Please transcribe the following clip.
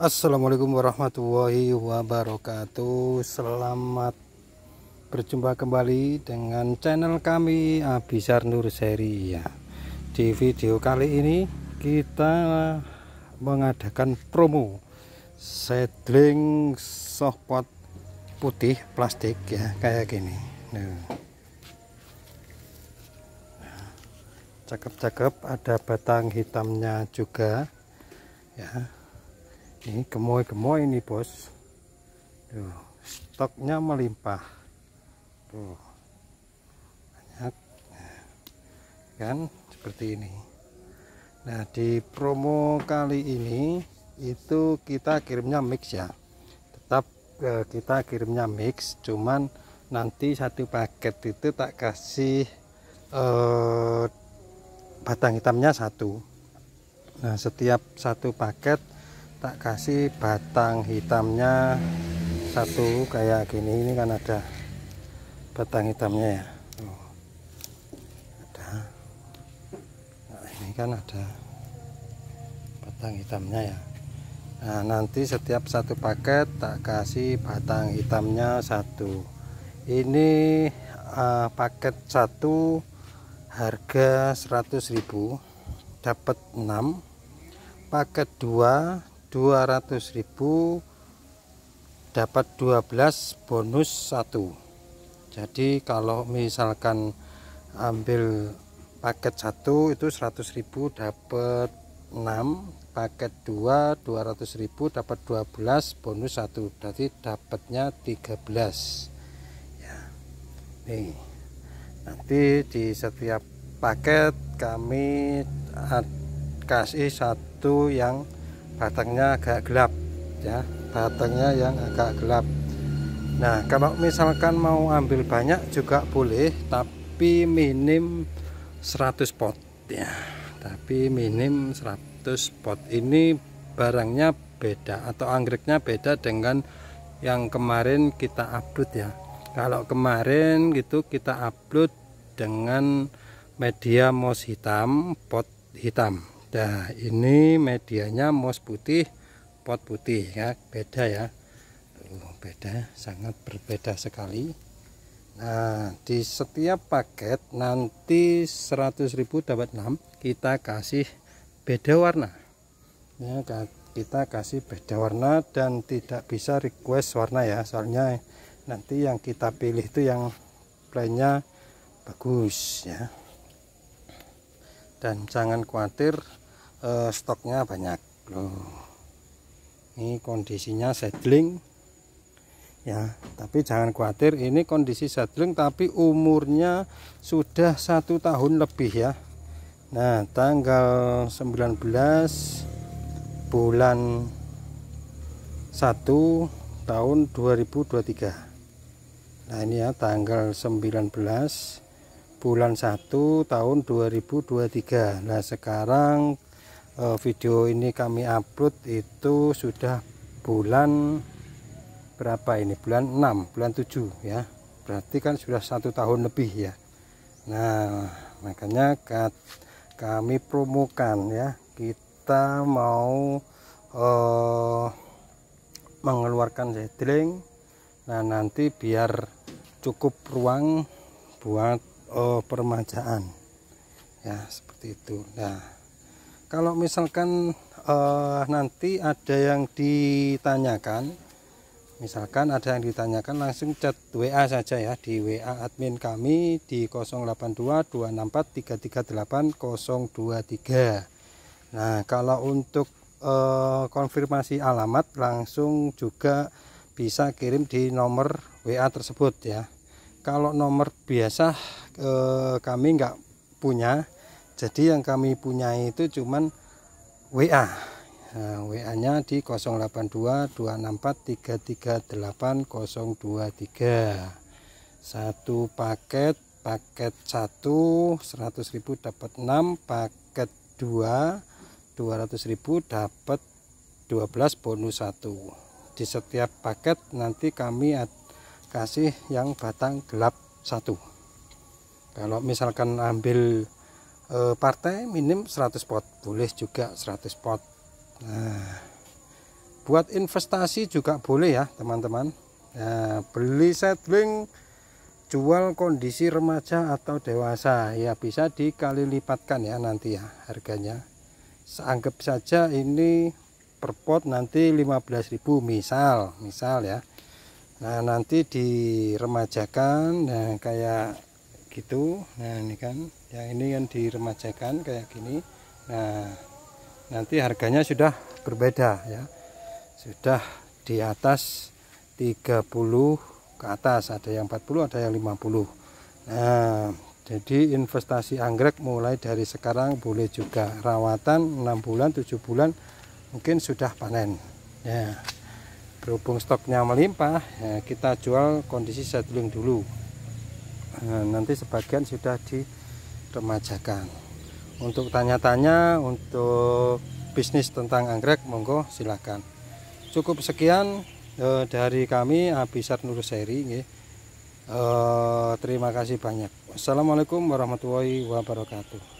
Assalamualaikum warahmatullahi wabarakatuh Selamat berjumpa kembali dengan channel kami Abisar Nur Seri Di video kali ini kita mengadakan promo Sedling softpot putih plastik ya kayak gini cakap nah. cakep-cakep ada batang hitamnya juga ya ini gemoy-gemoy ini bos tuh stoknya melimpah tuh banyak nah, kan seperti ini nah di promo kali ini itu kita kirimnya mix ya tetap eh, kita kirimnya mix cuman nanti satu paket itu tak kasih eh, batang hitamnya satu nah setiap satu paket tak kasih batang hitamnya satu kayak gini ini kan ada batang hitamnya ya ada nah, ini kan ada batang hitamnya ya nah nanti setiap satu paket tak kasih batang hitamnya satu ini uh, paket satu harga 100.000 dapat 6 paket 2 200.000 dapat 12 bonus 1 jadi kalau misalkan ambil paket 1 itu 100.000 dapat 6 paket 2 200.000 dapat 12 bonus 1 berarti dapatnya 13 ya nih nanti di setiap paket kami kasih satu yang batangnya agak gelap ya batangnya yang agak gelap Nah kalau misalkan mau ambil banyak juga boleh tapi minim 100 pot ya tapi minim 100 pot ini barangnya beda atau anggreknya beda dengan yang kemarin kita upload ya kalau kemarin gitu kita upload dengan media mos hitam pot hitam Nah ini medianya mos putih pot putih ya beda ya Tuh, oh, beda sangat berbeda sekali Nah di setiap paket nanti 100.000 dapat 6 kita kasih beda warna ya kita kasih beda warna dan tidak bisa request warna ya soalnya nanti yang kita pilih itu yang plannya bagus ya dan jangan khawatir uh, stoknya banyak loh ini kondisinya sedling ya tapi jangan khawatir ini kondisi sedling tapi umurnya sudah satu tahun lebih ya Nah tanggal 19 bulan 1 tahun 2023 nah ini ya tanggal 19 bulan 1 tahun 2023 nah sekarang Eh, video ini kami upload itu sudah bulan berapa ini bulan 6 bulan 7 ya berarti kan sudah satu tahun lebih ya Nah makanya kami promokan ya kita mau eh, mengeluarkan seedling nah nanti biar cukup ruang buat eh, permajaan ya seperti itu nah kalau misalkan uh, nanti ada yang ditanyakan misalkan ada yang ditanyakan langsung chat WA saja ya di WA admin kami di 082264338023. nah kalau untuk eh, konfirmasi alamat langsung juga bisa kirim di nomor WA tersebut ya kalau nomor biasa eh, kami nggak punya jadi yang kami punya itu cuman WA nah, WA nya di 082 264 338 023 satu paket paket 1 100.000 dapat 6 paket 2 200.000 dapat 12 bonus 1 di setiap paket nanti kami kasih yang batang gelap satu kalau misalkan ambil Eh, partai minim 100 pot boleh juga 100 pot nah buat investasi juga boleh ya teman-teman nah, beli wing jual kondisi remaja atau dewasa ya bisa dikali lipatkan ya nanti ya harganya seanggap saja ini per pot nanti 15.000 misal misal ya Nah nanti diremajakan nah, kayak gitu nah ini kan yang ini yang diremajakan kayak gini nah nanti harganya sudah berbeda ya sudah di atas 30 ke atas ada yang 40 ada yang 50 nah jadi investasi anggrek mulai dari sekarang boleh juga rawatan 6 bulan 7 bulan mungkin sudah panen ya berhubung stoknya melimpah ya kita jual kondisi setling dulu Eh, nanti sebagian sudah diremajakan untuk tanya-tanya untuk bisnis tentang anggrek monggo silahkan cukup sekian eh, dari kami Abisar seri eh, terima kasih banyak assalamualaikum warahmatullahi wabarakatuh